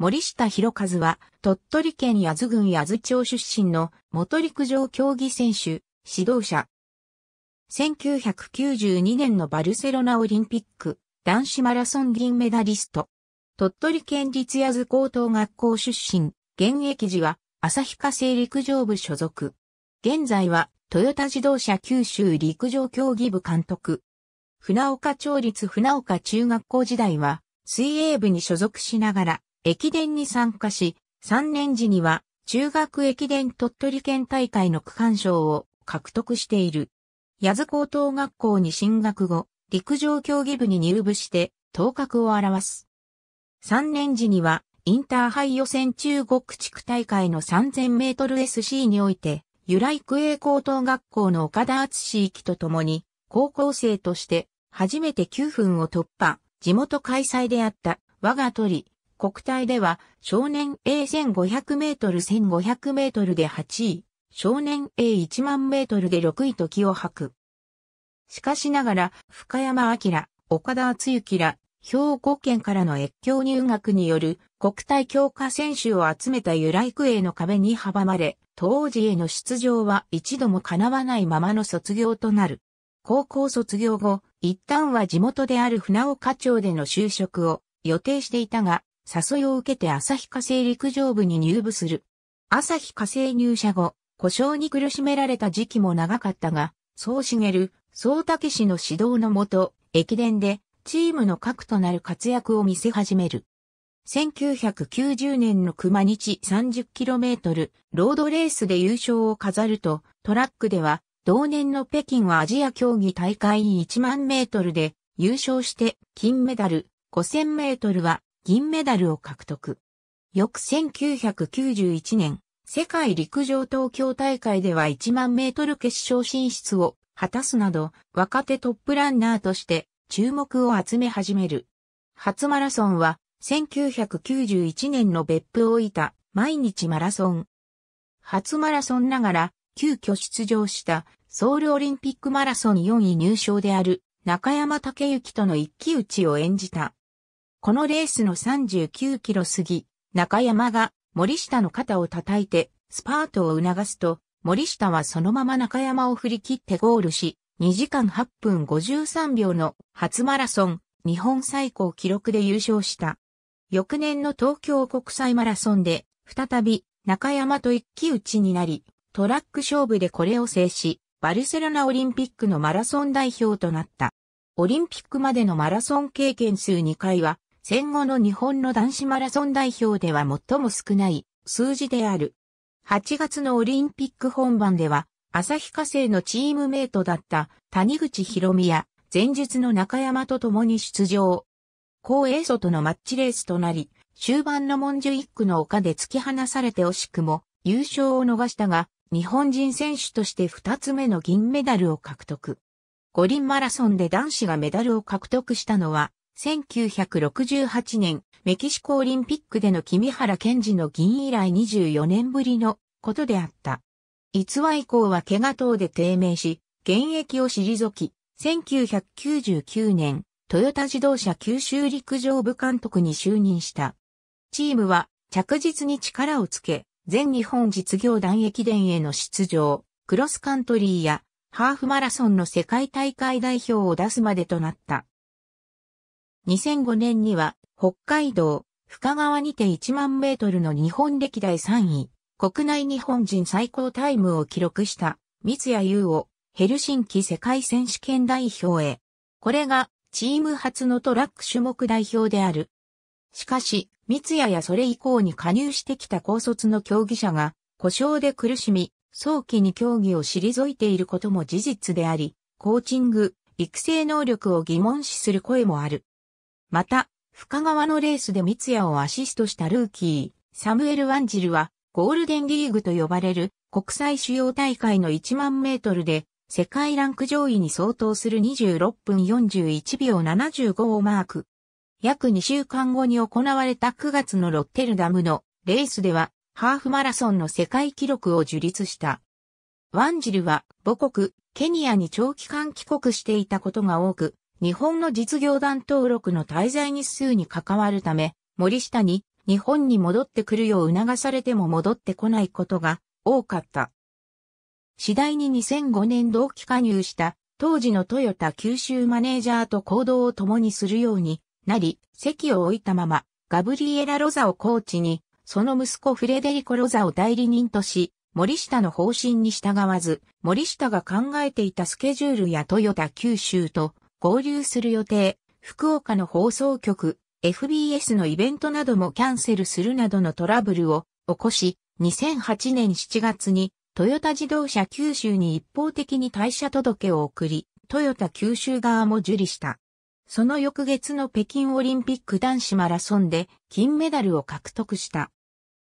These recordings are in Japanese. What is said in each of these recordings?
森下博一は、鳥取県八頭郡八頭町出身の元陸上競技選手、指導者。1992年のバルセロナオリンピック、男子マラソン銀メダリスト。鳥取県立八頭高等学校出身、現役時は、旭化成陸上部所属。現在は、トヨタ自動車九州陸上競技部監督。船岡町立船岡中学校時代は、水泳部に所属しながら、駅伝に参加し、3年時には中学駅伝鳥取県大会の区間賞を獲得している。八津高等学校に進学後、陸上競技部に入部して頭角を表す。3年時にはインターハイ予選中国地区大会の3000メートル SC において、由来区営高等学校の岡田敦史きと共に、高校生として初めて9分を突破、地元開催であった我が鳥国体では少年 A1500 メートル1500メートルで8位、少年 A1 万メートルで6位と気を吐く。しかしながら、深山明、岡田敦之ら、兵庫県からの越境入学による国体強化選手を集めた由来区への壁に阻まれ、当時への出場は一度も叶わないままの卒業となる。高校卒業後、一旦は地元である船岡町での就職を予定していたが、誘いを受けて朝日火星陸上部に入部する。朝日火星入社後、故障に苦しめられた時期も長かったが、総茂、総武氏の指導のもと、駅伝でチームの核となる活躍を見せ始める。1990年の熊日 30km ロードレースで優勝を飾ると、トラックでは同年の北京はアジア競技大会1万メートルで優勝して金メダル、5000メートルは銀メダルを獲得。翌1991年、世界陸上東京大会では1万メートル決勝進出を果たすなど、若手トップランナーとして注目を集め始める。初マラソンは1991年の別府を置いた毎日マラソン。初マラソンながら急遽出場したソウルオリンピックマラソン4位入賞である中山武之との一騎打ちを演じた。このレースの39キロ過ぎ、中山が森下の肩を叩いてスパートを促すと、森下はそのまま中山を振り切ってゴールし、2時間8分53秒の初マラソン日本最高記録で優勝した。翌年の東京国際マラソンで、再び中山と一騎打ちになり、トラック勝負でこれを制し、バルセロナオリンピックのマラソン代表となった。オリンピックまでのマラソン経験数2回は、戦後の日本の男子マラソン代表では最も少ない数字である。8月のオリンピック本番では、旭化成のチームメイトだった谷口博美や前述の中山と共に出場。高栄祖とのマッチレースとなり、終盤の文殊一区の丘で突き放されて惜しくも優勝を逃したが、日本人選手として2つ目の銀メダルを獲得。五輪マラソンで男子がメダルを獲得したのは1968年、メキシコオリンピックでの君原健二の銀以来24年ぶりのことであった。逸話以降は怪我等で低迷し、現役を退き、1999年、トヨタ自動車九州陸上部監督に就任した。チームは着実に力をつけ、全日本実業団駅伝への出場、クロスカントリーやハーフマラソンの世界大会代表を出すまでとなった。2005年には北海道深川にて1万メートルの日本歴代3位、国内日本人最高タイムを記録した三谷優をヘルシンキ世界選手権代表へ。これがチーム初のトラック種目代表である。しかし、三谷やそれ以降に加入してきた高卒の競技者が故障で苦しみ、早期に競技を退いていることも事実であり、コーチング、育成能力を疑問視する声もある。また、深川のレースで三谷をアシストしたルーキー、サムエル・ワンジルは、ゴールデンリーグと呼ばれる国際主要大会の1万メートルで、世界ランク上位に相当する26分41秒75をマーク。約2週間後に行われた9月のロッテルダムのレースでは、ハーフマラソンの世界記録を樹立した。ワンジルは母国、ケニアに長期間帰国していたことが多く、日本の実業団登録の滞在日数に関わるため、森下に日本に戻ってくるよう促されても戻ってこないことが多かった。次第に2005年同期加入した当時のトヨタ九州マネージャーと行動を共にするようになり、席を置いたままガブリエラ・ロザをコーチに、その息子フレデリコ・ロザを代理人とし、森下の方針に従わず、森下が考えていたスケジュールやトヨタ九州と合流する予定、福岡の放送局、FBS のイベントなどもキャンセルするなどのトラブルを起こし、2008年7月にトヨタ自動車九州に一方的に退社届を送り、トヨタ九州側も受理した。その翌月の北京オリンピック男子マラソンで金メダルを獲得した。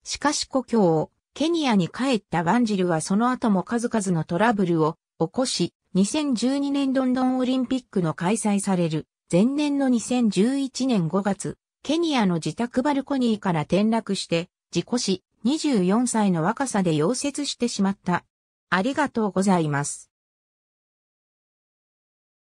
しかし故郷ケニアに帰ったワンジルはその後も数々のトラブルを起こし、2012年ロンドンオリンピックの開催される前年の2011年5月、ケニアの自宅バルコニーから転落して事故死24歳の若さで溶接してしまった。ありがとうございます。